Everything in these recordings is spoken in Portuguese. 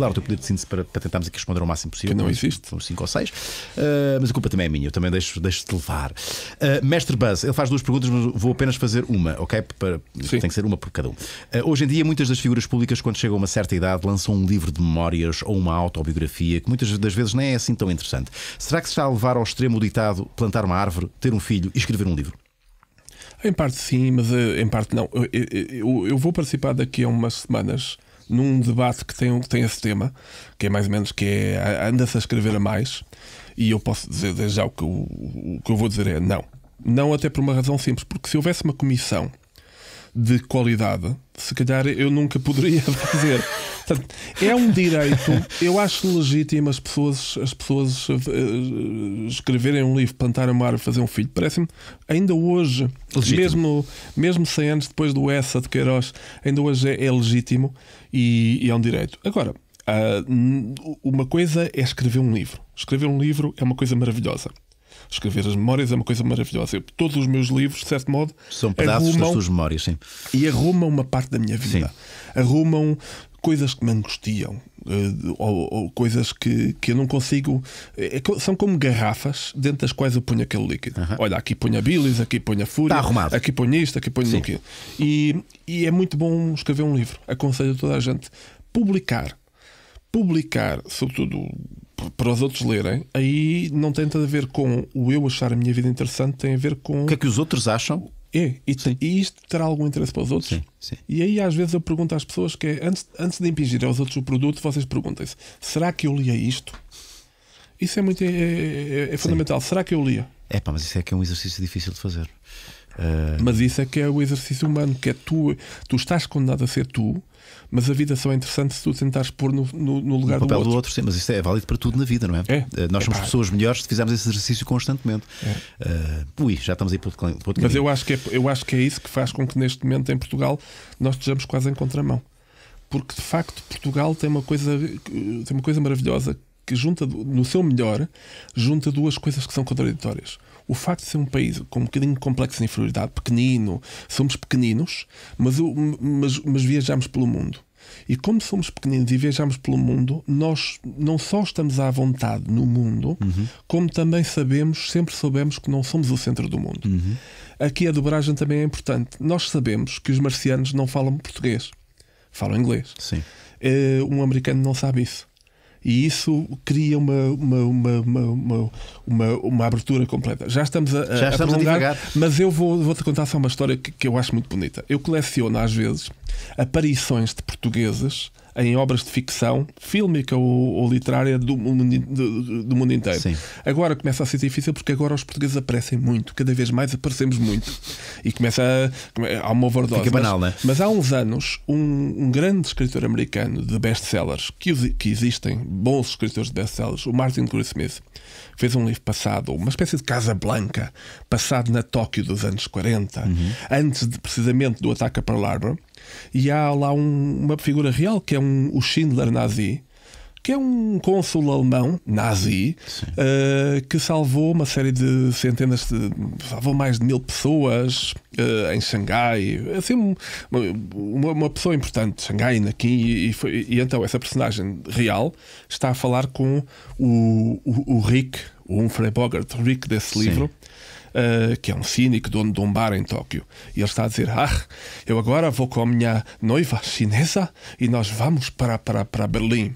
claro o teu pedido de síntese para, para tentarmos aqui responder o máximo possível. Que não é? existe. são cinco ou seis Uh, mas a culpa também é minha, eu também deixo-te deixo levar. Uh, Mestre Buzz, ele faz duas perguntas, mas vou apenas fazer uma, ok? Para, tem que ser uma por cada um. Uh, hoje em dia, muitas das figuras públicas, quando chegam a uma certa idade, lançam um livro de memórias ou uma autobiografia que muitas das vezes nem é assim tão interessante. Será que se está a levar ao extremo o ditado plantar uma árvore, ter um filho e escrever um livro? Em parte sim, mas eh, em parte não. Eu, eu, eu vou participar daqui a umas semanas num debate que tem, que tem esse tema, que é mais ou menos que é anda-se a escrever a mais, e eu posso dizer já o que eu, o que eu vou dizer é não. Não até por uma razão simples, porque se houvesse uma comissão de qualidade, se calhar eu nunca poderia fazer. Portanto, é um direito, eu acho legítimo as pessoas, as pessoas eh, escreverem um livro, plantarem uma árvore, fazer um filho. Parece-me, ainda hoje, legítimo. mesmo, mesmo 100 anos depois do Essa de Queiroz, ainda hoje é, é legítimo e, e é um direito. Agora, ah, uma coisa é escrever um livro. Escrever um livro é uma coisa maravilhosa. Escrever as memórias é uma coisa maravilhosa. Eu, todos os meus livros, de certo modo, são pedaços arrumam, das tuas memórias, sim. E arrumam uma parte da minha vida. Sim. Arrumam coisas que me angustiam, eh, ou, ou coisas que, que eu não consigo. Eh, é, são como garrafas dentro das quais eu ponho aquele líquido. Olha, aqui ponho a bilis, aqui ponho a fúria, tá arrumado. aqui ponho isto, aqui ponho aquilo. E, e é muito bom escrever um livro. Aconselho a toda a gente publicar. Publicar, sobretudo para os outros lerem, aí não tem tanto a ver com o eu achar a minha vida interessante, tem a ver com. O que é que os outros acham? É, e, sim. e isto terá algum interesse para os outros? Sim, sim. E aí às vezes eu pergunto às pessoas que é, antes, antes de impingir aos outros o produto, vocês perguntem-se: será que eu lia isto? Isso é muito é, é, é, é fundamental. Sim. Será que eu lia? É pá, mas isso é que é um exercício difícil de fazer. Uh... Mas isso é que é o exercício humano, que é tu, tu estás condenado a ser tu, mas a vida só é interessante se tu tentares pôr no, no, no lugar no do, outro. do outro. Sim, mas isso é válido para tudo na vida, não é? é. Eh, nós é somos pá. pessoas melhores se fizermos esse exercício constantemente. É. Uh, ui, já estamos aí para outro, outro Mas eu acho, que é, eu acho que é isso que faz com que neste momento em Portugal nós estejamos quase em contramão. Porque de facto Portugal tem uma coisa, tem uma coisa maravilhosa que junta, no seu melhor, junta duas coisas que são contraditórias o facto de ser um país com um bocadinho complexo de inferioridade, pequenino, somos pequeninos, mas, mas, mas viajamos pelo mundo. E como somos pequeninos e viajamos pelo mundo, nós não só estamos à vontade no mundo, uhum. como também sabemos, sempre soubemos que não somos o centro do mundo. Uhum. Aqui a dobragem também é importante. Nós sabemos que os marcianos não falam português, falam inglês. Sim. Uh, um americano não sabe isso. E isso cria uma, uma, uma, uma, uma, abertura completa. Já estamos a, Já estamos a prolongar, mas eu vou-te vou contar só uma história que, que eu acho muito bonita. Eu coleciono, às vezes, aparições de portugueses em obras de ficção, fílmica ou, ou literária do mundo, do, do mundo inteiro. Sim. Agora começa a ser difícil porque agora os portugueses aparecem muito, cada vez mais aparecemos muito. E começa a, é, há uma overdose. Fica banal, mas, né? mas há uns anos, um, um grande escritor americano de best-sellers, que, que existem bons escritores de best-sellers, o Martin Smith fez um livro passado, uma espécie de Casa Blanca, passado na Tóquio dos anos 40, uhum. antes de, precisamente do ataque a Pearl Harbor e há lá um, uma figura real que é um, o Schindler nazi, que é um cônsul alemão nazi uh, que salvou uma série de centenas de. salvou mais de mil pessoas uh, em Xangai. É assim, um, uma, uma, pessoa importante, Xangai, Naquim, e, e, foi, e, então essa personagem real está a falar com o, o, o Rick, o Humphrey Bogart, Rick desse livro. Sim uh, que é um cínico dono de um bar em Tóquio. E ele está a dizer: Ah, eu agora vou com a minha noiva chinesa e nós vamos para, para, para Berlim.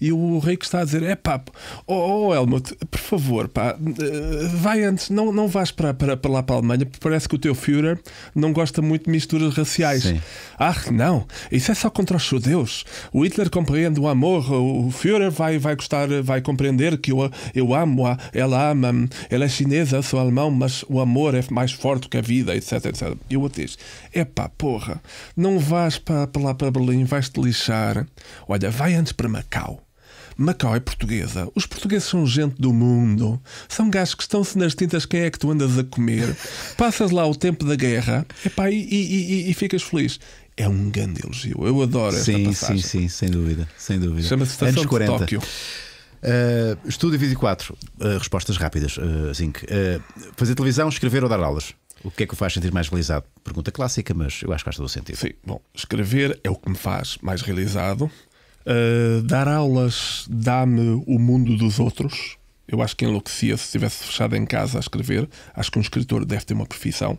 E o rei que está a dizer: é pá, oh, oh Helmut, por favor, pá, eh, vai antes, não, não vais para, para, para lá para a Alemanha, porque parece que o teu Führer não gosta muito de misturas raciais. Sim. Ah, não, isso é só contra os judeus. O Hitler compreende o amor, o Führer vai, vai gostar, vai compreender que eu, eu amo-a, ela ama-me, ela é chinesa, sou alemão, mas o amor é mais forte que a vida, etc, etc. E o outro diz: é pá, porra, não vais para, para lá para Berlim, vais-te lixar. Olha, vai antes para Macau. Macau é portuguesa. Os portugueses são gente do mundo. São gajos que estão-se nas tintas. Quem é que tu andas a comer? Passas lá o tempo da guerra epá, e, e, e, e ficas feliz é um grande elogio. Eu adoro sim, esta passagem. Sim, sim, sem dúvida, sem dúvida. Chama-se Estação Anos 40. de Tóquio. Uh, estúdio 24, uh, respostas rápidas, uh, Uh, fazer televisão, escrever ou dar aulas? O que é que o faz sentir mais realizado? Pergunta clássica, mas eu acho que faz todo o sentido. Sim, bom, escrever é o que me faz mais realizado. Uh, dar aulas dá-me o mundo dos outros. Eu acho que enlouquecia se estivesse fechado em casa a escrever. Acho que um escritor deve ter uma profissão.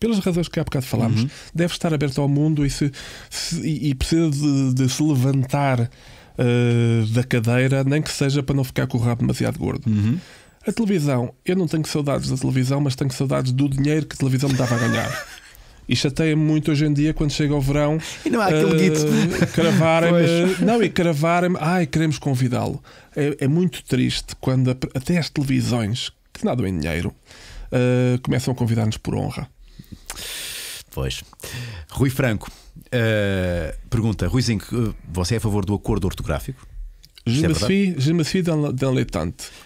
Pelas razões que há bocado falámos, uhum. deve estar aberto ao mundo e, se, se e precisa de, de, se levantar uh, da cadeira, nem que seja para não ficar com o rabo demasiado gordo. Uhum. A televisão, eu não tenho saudades da televisão, mas tenho saudades do dinheiro que a televisão me dava a ganhar. E chateia-me muito hoje em dia quando chega o verão. E não há aquele uh, guito. Cravarem-me. não, e cravarem-me. Ai, queremos convidá-lo. É, é, muito triste quando até as televisões, que nada em dinheiro, uh, começam a convidar-nos por honra. Pois. Rui Franco uh, pergunta: Ruizinho, você é a favor do acordo ortográfico? É je me, suis,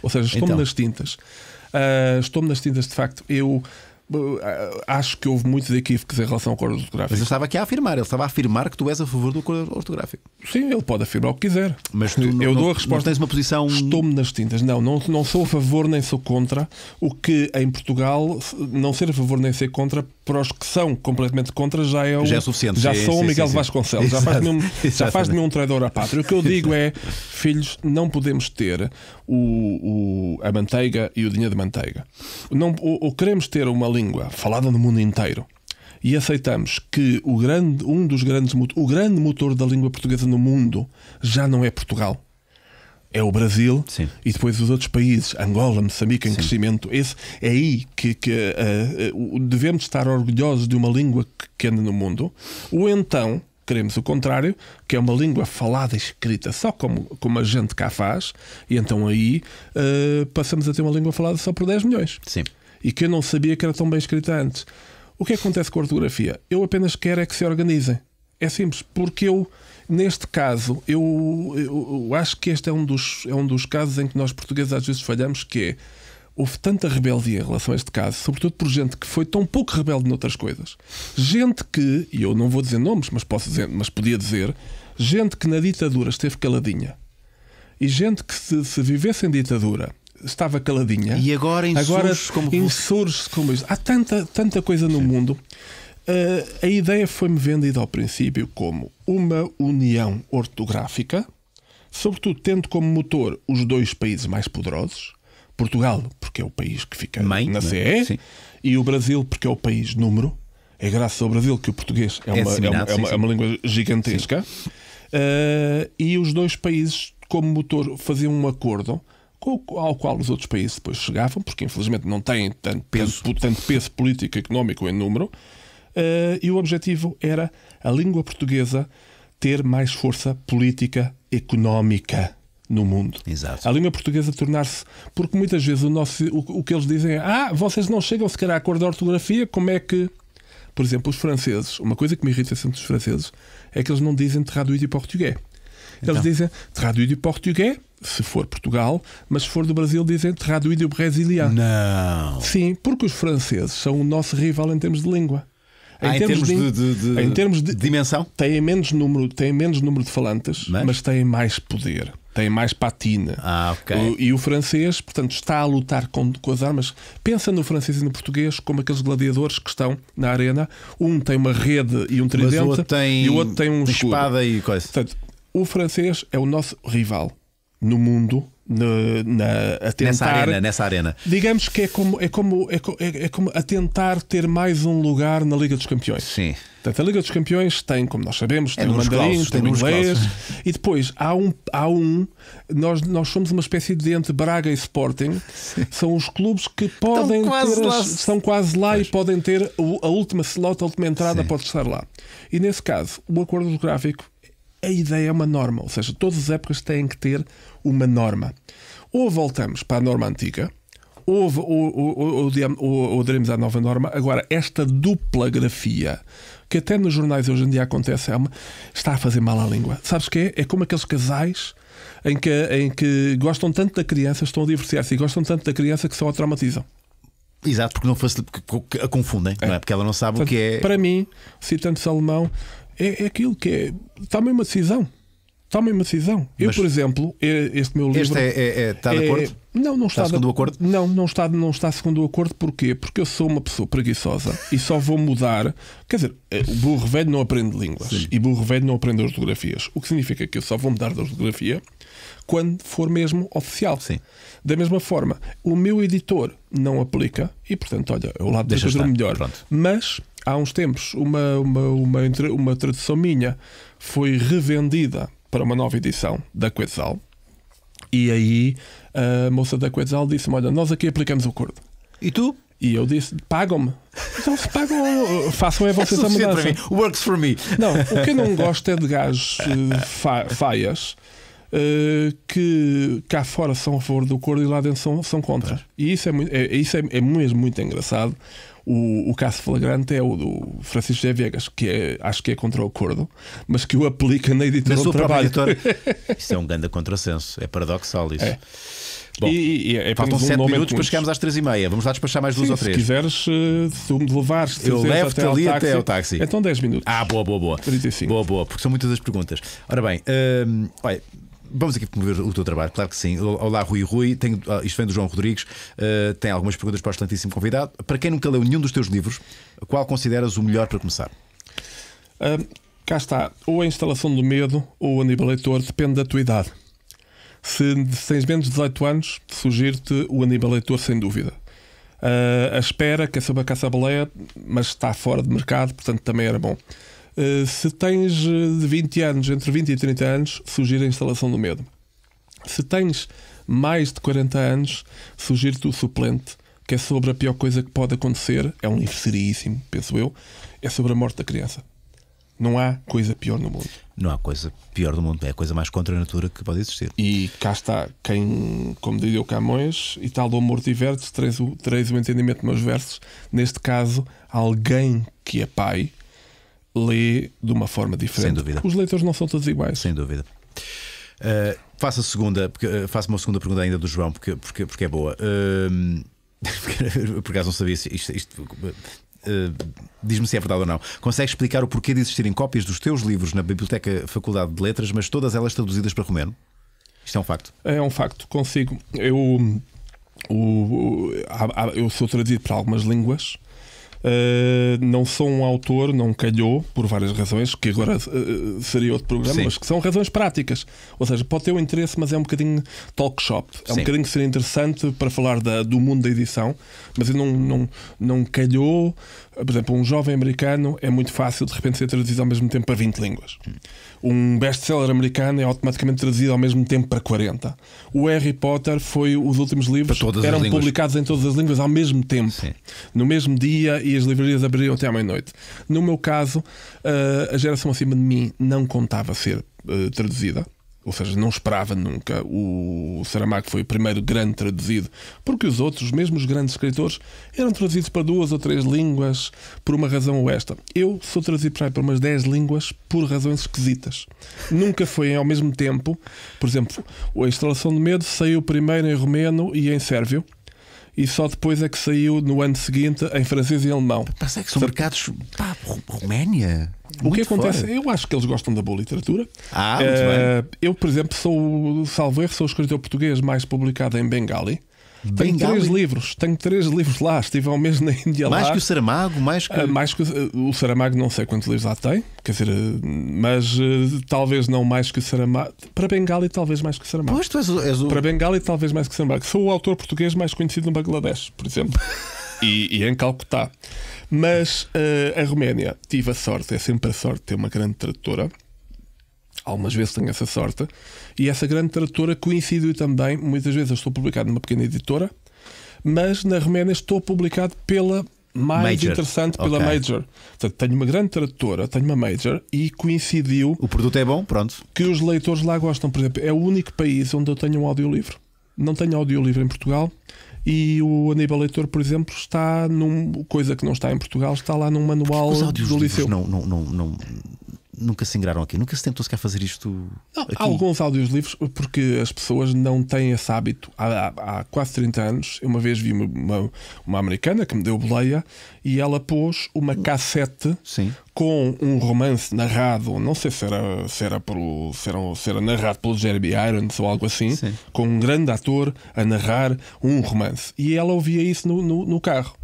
Ou seja, estou-me então. nas tintas. Uh, estou-me nas tintas, de facto. Eu ah, acho que houve muitos equívocos em relação ao acordo ortográfico. Mas ele estava aqui a afirmar, ele estava a afirmar que tu és a favor do acordo ortográfico. Sim, ele pode afirmar o que quiser. Mas tu não, eu dou a resposta. tens uma posição. Estou-me nas tintas. Não, não, não sou a favor nem sou contra. O que em Portugal, não ser a favor nem ser contra, para os que são completamente contra, já é o. Já é suficiente. Já sim, sou sim, o Miguel sim, Vasconcelos. Já faz, me já faz de mim um traidor à pátria. O que eu digo é, filhos, não podemos ter o, o, a manteiga e o dinheiro de manteiga. Não, ou, ou queremos ter uma linha língua falada no mundo inteiro e aceitamos que o grande, um dos grandes, o grande motor da língua portuguesa no mundo já não é Portugal. É o Brasil Sim. e depois os outros países, Angola, Moçambique, em Sim. crescimento. Esse, é aí que, que uh, uh, devemos estar orgulhosos de uma língua que anda no mundo, ou então queremos o contrário, que é uma língua falada e escrita só como, como a gente cá faz, e então aí uh, passamos a ter uma língua falada só por 10 milhões. Sim e que eu não sabia que era tão bem escrita antes. O que acontece com a ortografia? Eu apenas quero é que se organizem. É simples, porque eu, neste caso, eu, eu, eu acho que este é um, dos, é um dos casos em que nós portugueses às vezes falhamos, que é, houve tanta rebeldia em relação a este caso, sobretudo por gente que foi tão pouco rebelde noutras coisas. Gente que, e eu não vou dizer nomes, mas posso dizer, mas podia dizer, gente que na ditadura esteve caladinha. E gente que se, se vivesse em ditadura estava caladinha. E agora insurge-se como... Insurge como isso. Há tanta, tanta coisa no Sim. mundo. Uh, a ideia foi-me vendida ao princípio como uma união ortográfica, sobretudo tendo como motor os dois países mais poderosos, Portugal, porque é o país que fica Mãe, na CE, e o Brasil, porque é o país número. É graças ao Brasil que o português é, é, uma, é, uma, é sim, é uma, uma, língua gigantesca. Uh, e os dois países, como motor, faziam um acordo ao qual os outros países depois chegavam, porque infelizmente não têm tanto peso, tanto peso político e económico em número, uh, e o objetivo era a língua portuguesa ter mais força política económica no mundo. Exato. A língua portuguesa tornar-se. Porque muitas vezes o, nosso, o, o, que eles dizem é: ah, vocês não chegam sequer à cor da ortografia, como é que. Por exemplo, os franceses, uma coisa que me irrita sempre dos franceses é que eles não dizem traduído para português. Então. Eles dizem traduído português, se for Portugal, mas se for do Brasil, dizem traduído brasiliano. Não. Sim, porque os franceses são o nosso rival em termos de língua. Em, ah, termos, em termos, de, de, de, em termos de dimensão, têm menos número, têm menos número de falantes, mas, mas têm mais poder tem mais patina. Ah, okay. o, e o francês, portanto, está a lutar com, com as armas. Pensa no francês e no português como aqueles gladiadores que estão na arena. Um tem uma rede e um tridente, o tem... e o outro tem um escudo. espada e coisa. Portanto, o francês é o nosso rival no mundo. na, a tentar, nessa arena, nessa arena. Digamos que é como, é, como, é, como, é, é como a tentar ter mais um lugar na Liga dos Campeões. Sim. Portanto, a Liga dos Campeões tem, como nós sabemos, é tem o mandarim, tem o inglês e depois há um. Há um nós, nós somos uma espécie de entre Braga e Sporting. Sim. São os clubes que podem quase ter. As, estão quase lá e podem ter a última slot, a última entrada Sim. pode estar lá. E nesse caso, o acordo geográfico a ideia é uma norma, ou seja, todas as épocas têm que ter uma norma. Ou voltamos para a norma antiga, ou, ou, ou, aderimos à nova norma. Agora, esta dupla grafia, que até nos jornais hoje em dia acontece, é uma, está a fazer mal à língua. Sabes o que é? É como aqueles casais em que, em que gostam tanto da criança, estão a divorciar-se e gostam tanto da criança que só a traumatizam. Exato, porque não facilita, a confundem, é. não é? Porque ela não sabe Portanto, o que é. Para mim, citando Salomão, é, é aquilo que é. Tomem uma decisão. Tomem uma decisão. Eu, Mas por exemplo, é este meu livro. Este é, é, é está de é, acordo? não, não está. está segundo de, o acordo? Não, não está, não está segundo o acordo. Porquê? Porque eu sou uma pessoa preguiçosa e só vou mudar. Quer dizer, eh, o burro velho não aprende línguas Sim. e burro velho não aprende ortografias. O que significa que eu só vou mudar de ortografia quando for mesmo oficial. Sim. Da mesma forma, o meu editor não aplica e, portanto, olha, eu é lá o melhor. Pronto. Mas há uns tempos, uma, uma, uma, uma tradução minha foi revendida para uma nova edição da Quetzal. E aí a moça da Quetzal disse-me: Olha, nós aqui aplicamos o acordo. E tu? E eu disse: pagam-me. Então se pagam, façam é vocês a mudança. Works for me. Não, o que eu não gosto é de gajos eh, fa faias uh, que cá fora são a favor do acordo e lá dentro são, são contra. E isso, é, muito, é, isso é, é mesmo muito engraçado o, o caso flagrante é o do Francisco G. Viegas, que é, acho que é contra o acordo, mas que o aplica na editora do trabalho. Editora. Isso é um grande contrassenso, é paradoxal isso. É. Bom, e, e, é faltam 7 um minutos para chegarmos às 3 e meia. Vamos lá despachar mais duas Sim, ou três. Se quiseres, eh, se me levares, se eu levo-te ali até o táxi. Então 10 minutos. Ah, boa, boa, boa. 35. Boa, boa, porque são muitas as perguntas. Ora bem, hum, olha, vamos aqui promover o teu trabalho, claro que sim. Olá, Rui Rui. Tenho, ah, isto vem do João Rodrigues. Uh, tem algumas perguntas para o excelentíssimo convidado. Para quem nunca leu nenhum dos teus livros, qual consideras o melhor para começar? Uh, cá está. Ou a instalação do medo ou o Aníbal Leitor, depende da tua idade. Se tens menos de 18 anos, sugiro-te o Aníbal Leitor, sem dúvida. Uh, a espera, que é sobre a caça-baleia, mas está fora de mercado, portanto também era bom. Eh, se tens eh, de 20 anos, entre 20 e 30 anos, sugiro a instalação do medo. Se tens mais de 40 anos, sugiro-te o suplente, que é sobre a pior coisa que pode acontecer. É um livro seríssimo, penso eu. É sobre a morte da criança. Não há coisa pior no mundo. Não há coisa pior do mundo. É a coisa mais contra a natura que pode existir. E cá está. Quem, como diria o Camões, e tal do amor diverte, traz o, traz o entendimento dos meus versos. Neste caso, alguém que é pai lê de uma forma diferente. Sem dúvida. Os leitores não são todos iguais. Sem dúvida. Uh, eh, faço, a segunda, porque, uh, eh, faço uma segunda pergunta ainda do João, porque, porque, porque é boa. Uh, eh, porque, por acaso não sabia se isto. isto Uh, diz-me se é verdade ou não. Consegue explicar o porquê de existirem cópias dos teus livros na Biblioteca Faculdade de Letras, mas todas elas traduzidas para romeno? Isto é um facto. É um facto, consigo. Eu, o, o, há, há, eu sou traduzido para algumas línguas eh, não sou um autor, não calhou, por várias razões, que agora uh, seria outro programa, Sim. mas que são razões práticas. Ou seja, pode ter o um interesse, mas é um bocadinho talk shop. É Sim. um bocadinho que seria interessante para falar da, do mundo da edição, mas eu não, não, não calhou por exemplo, um jovem americano é muito fácil de repente ser traduzido ao mesmo tempo para 20 línguas. Um best-seller americano é automaticamente traduzido ao mesmo tempo para 40. O Harry Potter foi os últimos livros eram publicados em todas as línguas ao mesmo tempo, Sim. no mesmo dia e as livrarias abriam até à meia-noite. No meu caso, eh, a geração acima de mim não contava ser eh, traduzida ou seja, não esperava nunca. O Saramago foi o primeiro grande traduzido, porque os outros, mesmo os grandes escritores, eram traduzidos para duas ou três línguas por uma razão ou esta. Eu sou traduzido para, para umas dez línguas por razões esquisitas. Nunca foi ao mesmo tempo. Por exemplo, A Instalação do Medo saiu primeiro em romeno e em sérvio e só depois é que saiu no ano seguinte em francês e alemão. Pá, é que são mercados. Pá, Roménia? O que acontece? Fora. Eu acho que eles gostam da boa literatura. Ah, muito uh, bem. Eu, por exemplo, sou, salvo erro, sou o escritor português mais publicado em Bengali. Bengali. Tenho três livros, tenho três livros lá, estive ao mesmo mês na Índia mais lá. Mais que o Saramago, mais que. Uh, mais que uh, o Saramago, não sei quantos livros lá tem, quer dizer, uh, mas talvez não mais que o Saramago. Para Bengali, talvez mais que o Saramago. Pois tu és o, és o... Para Bengali, talvez mais que o Saramago. Sou o autor português mais conhecido no Bangladesh, por exemplo. e, e em Calcutá. Mas uh, a Roménia, tive a sorte, é sempre a sorte ter uma grande tradutora. Algumas vezes tenho essa sorte. E essa grande tradutora coincidiu também, muitas vezes eu estou publicado numa pequena editora, mas na Roménia estou publicado pela mais major. interessante pela okay. Major. Portanto, tenho uma grande tradutora, tenho uma Major e coincidiu. O produto é bom, pronto. Que os leitores lá gostam. Por exemplo, é o único país onde eu tenho um audiolivro. Não tenho audiolivro em Portugal, e o Aníbal Leitor, por exemplo, está num. coisa que não está em Portugal, está lá num manual do liceu. Não, não, não, não, nunca se engraram aqui? Nunca se tentou sequer fazer isto? aqui? Há alguns áudios livres porque as pessoas não têm esse hábito. Há, há, há quase 30 anos, eu uma vez vi uma, uma, uma, americana que me deu boleia e ela pôs uma cassete Sim. com um romance narrado, não sei se era, se era, pelo, se era, se era narrado pelo Jeremy Irons ou algo assim, Sim. com um grande ator a narrar um romance. E ela ouvia isso no, no, no carro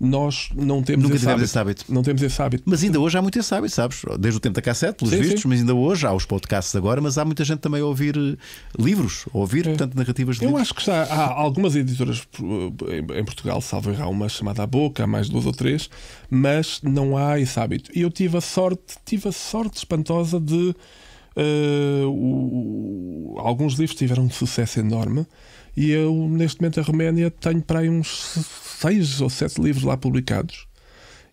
nós não temos, Nunca esse, hábito. esse hábito. Não temos esse hábito. Mas ainda hoje há muito esse hábito, sabes? Desde o tempo da cassete, pelos sim, vistos, sim. mas ainda hoje há os podcasts agora, mas há muita gente também a ouvir eh, livros, a ouvir, é. portanto, narrativas de Eu livros. acho que está, há algumas editoras eh, em Portugal, salvo errar, uma chamada à boca, há mais duas ou três, mas não há esse hábito. E eu tive a sorte, tive a sorte espantosa de. Uh, o, alguns livros tiveram um sucesso enorme e eu, neste momento, a Roménia, tenho para aí uns seis ou sete livros lá publicados.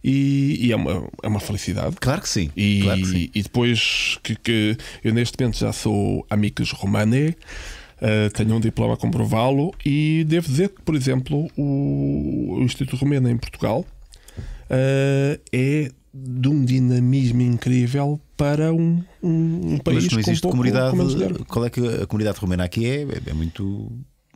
E, e, é, uma, é uma felicidade. Claro que sim. E, claro que sim. e depois que, que, eu neste momento já sou amicus romane, uh, tenho um diploma a comprová-lo e devo dizer que, por exemplo, o, o Instituto Romeno em Portugal uh, é de um dinamismo incrível para um, um, um país Mas não existe com pouco, comunidade. Com qual é que a comunidade romena aqui é? É, é muito.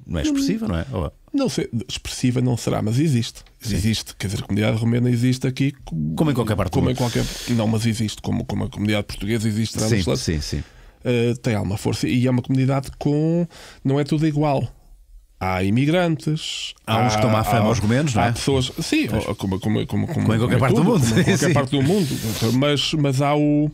Não é expressiva, não, não é? Ou... É? Não sei, expressiva não será, mas existe. Existe, quer dizer, a comunidade romena existe aqui. Como em qualquer parte como em qualquer Não, mas existe, como, como a comunidade portuguesa existe. Sim, sim, sim, sim. Uh, eh, tem alguma força e é uma comunidade com. Não é tudo igual. Há imigrantes. Há uns que estão a fama aos romenos, não é? Há pessoas. Sim, como, como, como, como, em qualquer parte do mundo. Como em qualquer parte do mundo. Mas, mas há o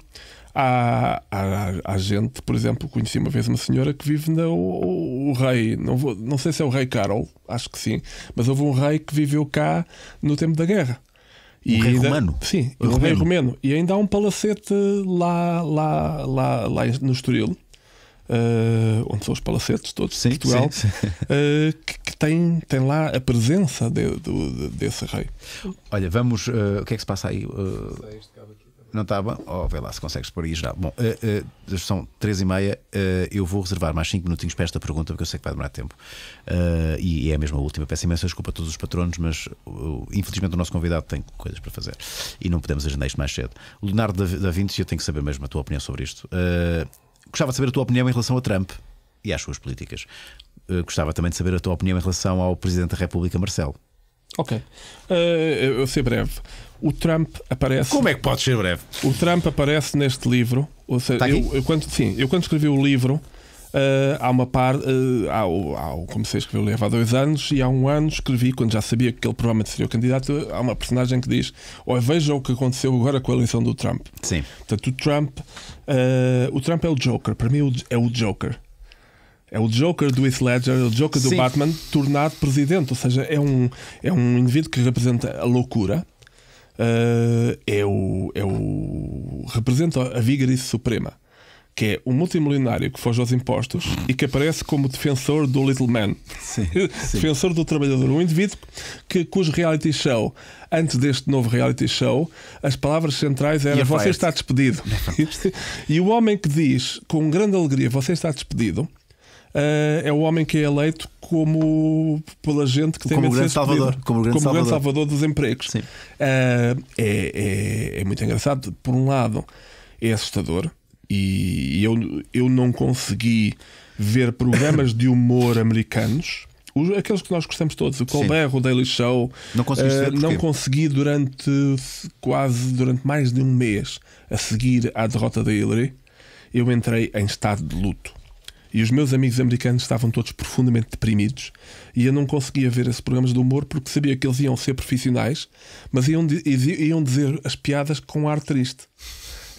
Há, há, há, gente, por exemplo, conheci uma vez uma senhora que vive no o, o rei, não, vou, não sei se é o rei Carol, acho que sim, mas houve um rei que viveu cá no tempo da guerra. E rei ainda, romano? Sim, o rei romano E ainda há um palacete lá, lá, lá, lá no Estoril. Uh, onde são os palacetes todos sim, de Portugal, sim, sim. Uh, que, que, tem, tem lá a presença de, de, desse rei. Olha, vamos. Uh, o que é que se passa aí? Uh, não está bom? Oh, vê lá se consegues pôr aí já. Bom, uh, uh, são três e meia. Uh, eu vou reservar mais cinco minutinhos para esta pergunta, porque eu sei que vai demorar tempo. E, e, é a mesma última. Peço imensa desculpa a todos os patronos, mas infelizmente o nosso convidado tem coisas para fazer e não podemos agendar isto mais cedo. Leonardo da, da Vinci, eu tenho que saber mesmo a tua opinião sobre isto. gostava de saber a tua opinião em relação a Trump e às suas políticas. gostava também de saber a tua opinião em relação ao Presidente da República, Marcelo. Ok. Uh, eu ser breve. O Trump aparece. Como é que pode ser breve? O Trump aparece neste livro. Ou seja, tá eu, eu, quando, sim, eu quando escrevi o livro. Uh, há uma par, uh, há, há, comecei a escrever o livro há dois anos e há um ano escrevi, quando já sabia que ele provavelmente seria o candidato, há uma personagem que diz: Olha, veja o que aconteceu agora com a eleição do Trump. Sim. Portanto, o Trump, uh, o Trump é o Joker, para mim é o Joker. É o Joker do Heath Ledger, é o Joker do Sim. Batman, tornado presidente. Ou seja, é um, é um indivíduo que representa a loucura. Uh, é, o, é o. representa a vigarice suprema, que é um multimilionário que foge aos impostos e que aparece como defensor do Little Man, sim, sim. defensor do trabalhador. Um indivíduo que, cujo reality show, antes deste novo reality show, as palavras centrais eram Você está despedido. É e o homem que diz com grande alegria: Você está despedido eh, é o homem que é eleito como pela gente que tem como grande salvador, como, grande, como salvador. grande salvador dos empregos. Sim. Eh, é, é, é muito engraçado. Por um lado, é assustador e eu, eu não consegui ver programas de humor americanos. Os, aqueles que nós gostamos todos, o Colbert, Sim. o Daily Show, não, uh, não consegui durante quase durante mais de um mês a seguir à derrota da Hillary, eu entrei em estado de luto. E os meus amigos americanos estavam todos profundamente deprimidos e eu não conseguia ver esses programas de humor porque sabia que eles iam ser profissionais, mas iam, iam dizer as piadas com ar triste.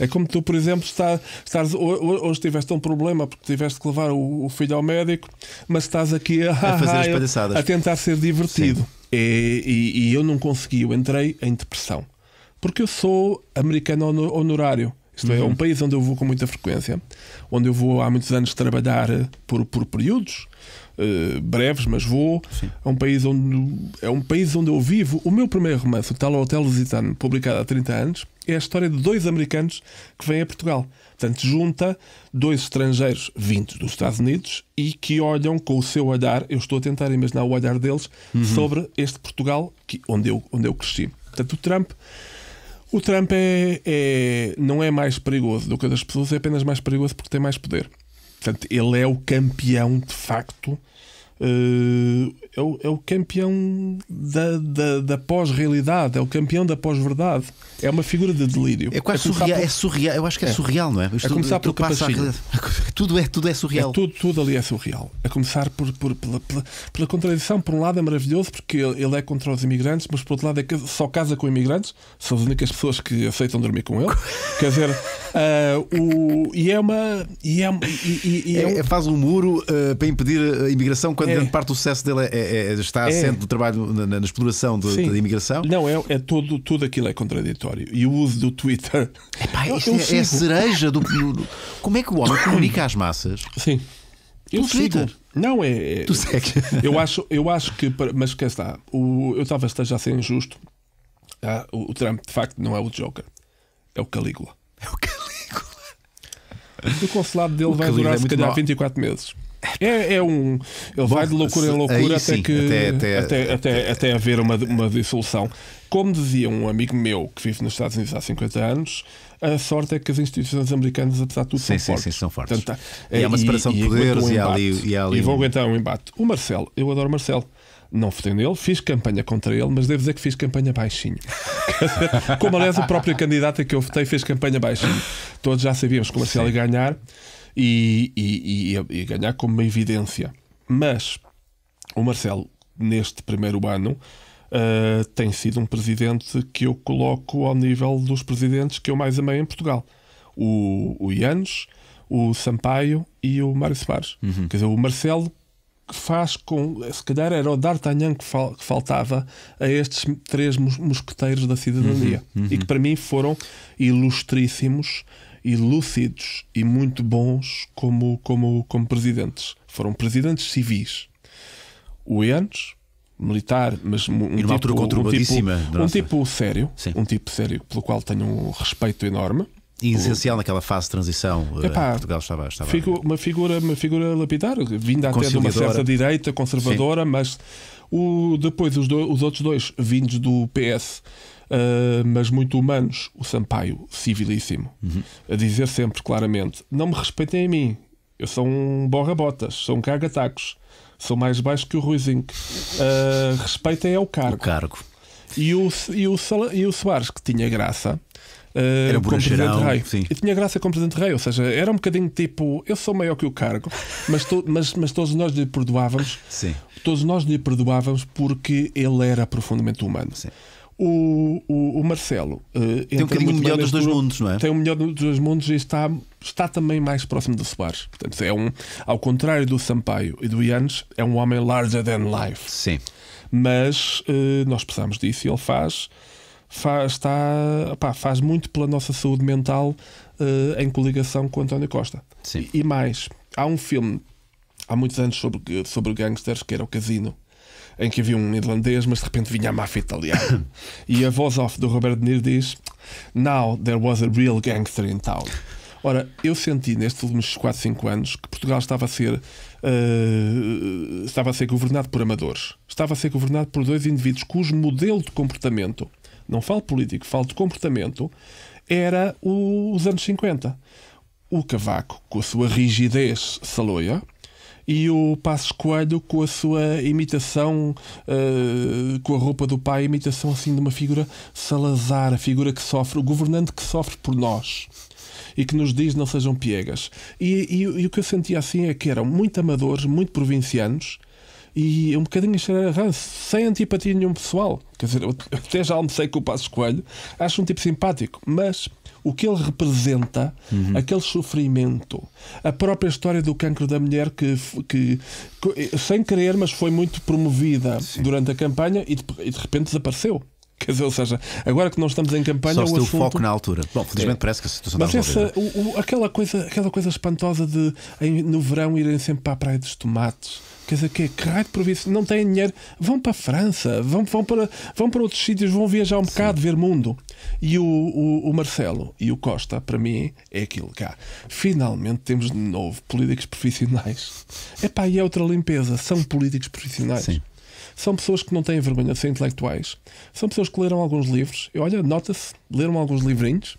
É como tu, por exemplo, está, estás, hoje tiveste um problema porque tiveste que levar o, o filho ao médico, mas estás aqui a, a fazer as a tentar ser divertido. E, e, e eu não consegui, eu entrei em depressão. Porque eu sou americano honorário. Isto uhum. é, um uhum. país onde eu vou com muita frequência, onde eu vou há muitos anos trabalhar eh, por, por períodos uh, breves, mas vou. É um, país onde, é um país onde eu vivo. O meu primeiro romance, o tal Hotel Lusitano, publicado há 30 anos, é a história de dois americanos que vêm a Portugal. Portanto, junta dois estrangeiros vindos dos Estados Unidos e que olham com o seu olhar, eu estou a tentar imaginar o olhar deles, uhum. sobre este Portugal que, onde, eu, onde eu cresci. Portanto, o Trump o Trump é, é, não é mais perigoso do que as pessoas, é apenas mais perigoso porque tem mais poder. Portanto, ele é o campeão de facto eh, é, o, é o campeão da, da, da pós-realidade, é o campeão da pós-verdade. É uma figura de delírio. É quase é surreal, por... é surreal, eu acho que é, é. surreal, não é? é Isto, a começar pelo Tudo é, tudo é surreal. É, tudo, tudo ali é surreal. A começar por, por, pela, pela, pela, contradição. Por um lado é maravilhoso porque ele é contra os imigrantes, mas por outro lado é só casa com imigrantes, são as únicas pessoas que aceitam dormir com ele. Quer dizer, uh, o, e é uma. E é, e, e, é é, um... faz um muro uh, para impedir a imigração quando é. grande parte do sucesso dele é, é, é está é. assente do trabalho na, na exploração de, da imigração. Não, é, é todo, tudo aquilo é contraditório. E o uso do Twitter. Epá, eu, eu é, a cereja do, do. Como é que o homem comunica às massas? Sim. Eu Twitter. Sigo. Não é. é tu segues. Eu acho, eu acho que. Mas cá está. O, eu estava esteja a ser injusto. Ah, o, o Trump, de facto, não é o Joker. É o Calígula. É o Calígula. O consulado dele o vai Calígula durar, é se calhar, mal. 24 meses. É, é um. Ele Bom, vai de loucura em loucura até, sim, que, até, até, até, até, até, haver uma, uma dissolução. Como dizia um amigo meu que vive nos Estados Unidos há 50 anos, a sorte é que as instituições americanas, apesar de tudo, sim, são, sim, fortes. Sim, são fortes. Portanto, tá, e há uma separação e, de poderes um e, há ali, e ali. E vão aguentar um embate. O Marcelo, eu adoro o Marcelo não votei nele, fiz campanha contra ele, mas devo dizer que fiz campanha baixinho. Como aliás o próprio candidato que eu votei fez campanha baixinho. Todos já sabíamos que o Marcelo ia ganhar e, e, e, e ganhar como uma evidência. Mas o Marcelo, neste primeiro ano, uh, tem sido um presidente que eu coloco ao nível dos presidentes que eu mais amei em Portugal. O, o o Sampaio e o Mário Soares. Uhum. Quer dizer, o Marcelo faz com. Se calhar era o D'Artagnan que, fal, que, faltava a estes três mosqueteiros da cidadania. Uhum. Uhum. E que para mim foram ilustríssimos e lúcidos e muito bons como, como, como presidentes. Foram presidentes civis. O Eanes, militar, mas um tipo, um tipo, um tipo sério, Sim. um tipo sério, pelo qual tenho um respeito enorme. E essencial naquela fase de transição eh, Epá, Portugal estava, estava figu uma figura uma figura lapidar vinda até de uma certa direita conservadora Sim. mas o depois os, do, os outros dois vindos do PS ah, mas muito humanos, o Sampaio, civilíssimo, uhum. a dizer sempre claramente: não me respeitem a mim, eu sou um borra-botas, sou um caga-tacos, sou mais baixo que o Ruizinho. Uh, ah, respeitem é o cargo. O cargo. E o, e, o, e o Soares, que tinha graça, ah, era o como Presidente Rei. Sim. E tinha graça como Presidente Rei, ou seja, era um bocadinho tipo: eu sou maior que o cargo, mas, to, mas, mas todos nós lhe perdoávamos. Sim. Todos nós lhe perdoávamos porque ele era profundamente humano. Sim. O, o, o Marcelo uh, tem um bocadinho melhor dos dois mundos, não é? Tem o um melhor dos dois mundos e está, está também mais próximo do Soares. Portanto, é um, ao contrário do Sampaio e do Ianes, é um homem larger than life. Sim. Mas uh, nós precisamos disso e ele faz faz, está, opá, faz muito pela nossa saúde mental uh, em coligação com António Costa. Sim. E, e, mais, há um filme há muitos anos sobre, sobre gangsters que era o Casino em que havia um irlandês, mas de repente vinha a máfia italiana. e a voz off do Robert De Niro diz: Now there was a real gangster in town. Ora, eu senti nestes últimos 4, 5 anos que Portugal estava a ser uh, estava a ser governado por amadores, estava a ser governado por dois indivíduos cujo modelo de comportamento, não falo político, falo de comportamento, era o, os anos 50. O Cavaco, com a sua rigidez saloia, e o Passos Coelho com a sua imitação, uh, com a roupa do pai, imitação assim de uma figura Salazar, a figura que sofre, o governante que sofre por nós e que nos diz não sejam piegas. E, e, e o que eu sentia assim é que eram muito amadores, muito provincianos e um bocadinho a cheirar a ranço, sem antipatia nenhum pessoal. Quer dizer, até já almocei com o passo Coelho, acho um tipo simpático, mas o que ele representa, uhum. aquele sofrimento, a própria história do cancro da mulher que, que, que eh, sem querer, mas foi muito promovida Sim. durante a campanha e de, e de repente desapareceu. Quer dizer, ou seja, agora que nós estamos em campanha. Só se o assunto... foco na altura. Bom, felizmente é. parece que a situação tá Mas essa, o, o, aquela, coisa, aquela coisa espantosa de em, no verão irem sempre para a Praia dos Tomates Quer dizer, que, que raio de província? Não têm dinheiro. Vão para a França, vão, vão, para, vão para outros sítios, vão viajar um bocado, Sim. ver mundo. E o, o, o, Marcelo e o Costa, para mim, é aquilo cá. Finalmente temos de novo políticos profissionais. Epá, e é outra limpeza. São políticos profissionais. Sim. São pessoas que não têm vergonha de ser intelectuais. São pessoas que leram alguns livros. E olha, nota-se, leram alguns livrinhos.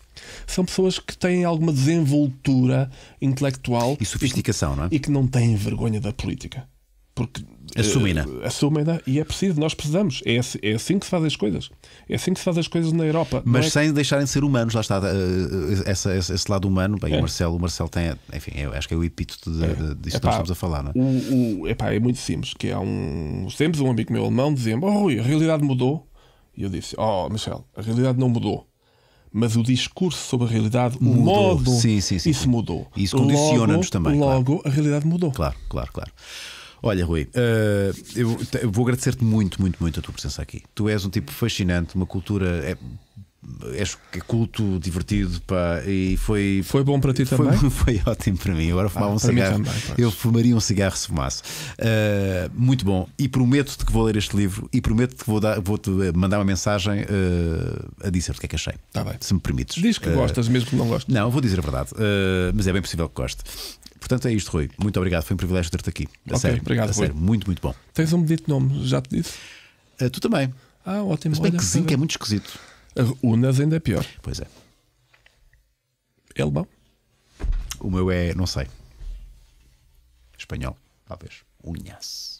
São pessoas que têm alguma desenvoltura intelectual e sofisticação, não é? E que não têm vergonha da política. Porque assumem-na. Eh, assumem-na e é preciso, nós precisamos. É, assim, é assim que se fazem as coisas. É assim que se fazem as coisas na Europa. Mas é sem que... deixarem de ser humanos, lá está. Eh, essa, esse, lado humano, bem, é. o, Marcelo, o Marcelo tem, enfim, eu acho que é o epíteto de, é. disso que nós estamos a falar, não é? O, o, epá, é muito simples. Que há um. Sempre um amigo meu alemão dizendo Oh, Rui, a realidade mudou. E eu disse: Oh, Michel, a realidade não mudou mas o discurso sobre a realidade, mudou. o modo, sim, sim, sim, isso mudou. Isso condiciona-nos também. Logo, claro. a realidade mudou. Claro, claro, claro. Olha, Rui, uh, eu, eu, vou agradecer-te muito, muito, muito a tua presença aqui. Tu és um tipo fascinante, uma cultura. É, és é culto, divertido, pá, e foi. Foi bom para ti foi, também? Foi ótimo para mim. Agora ah, fumava ah, um cigarro. Também, eu fumaria um cigarro se fumasse. Uh, muito bom. E prometo-te que vou ler este livro e prometo-te que vou, vou -te eh, mandar uma mensagem uh, a dizer-te o que é que achei. Tá bem. Se me permites. Diz que uh, gostas, mesmo que não gostes. Não, vou dizer a verdade, mas é bem possível que goste. Portanto, é isto, Rui. Muito obrigado. Foi um privilégio ter-te aqui. A okay, sério. Obrigado, a Rui. Sério. Muito, muito bom. Tens um bonito nome, já te disse? Uh, tu também. Ah, ótimo. Mas bem Olha, que Zinc é muito esquisito. Unas ainda é pior. Pois é. É alemão? O meu é, não sei. Espanhol, talvez. Unhas.